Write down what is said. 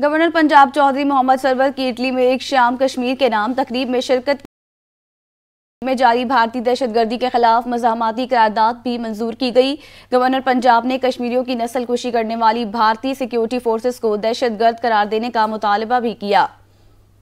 governor Punjab Chaudhry Mohammad Sarwar की Italy में एक शाम कश्मीर के नाम तकरीब में शिरकत में जारी भारतीय दहशतगर्दी के खिलाफ मजामती करारदाद भी मंजूर की गई गवर्नर पंजाब ने कश्मीरियों की नस्ल कुशी करने वाली भारतीय सिक्योरिटी फोर्सेस को दहशतगर्द करार देने का मुतालबा भी किया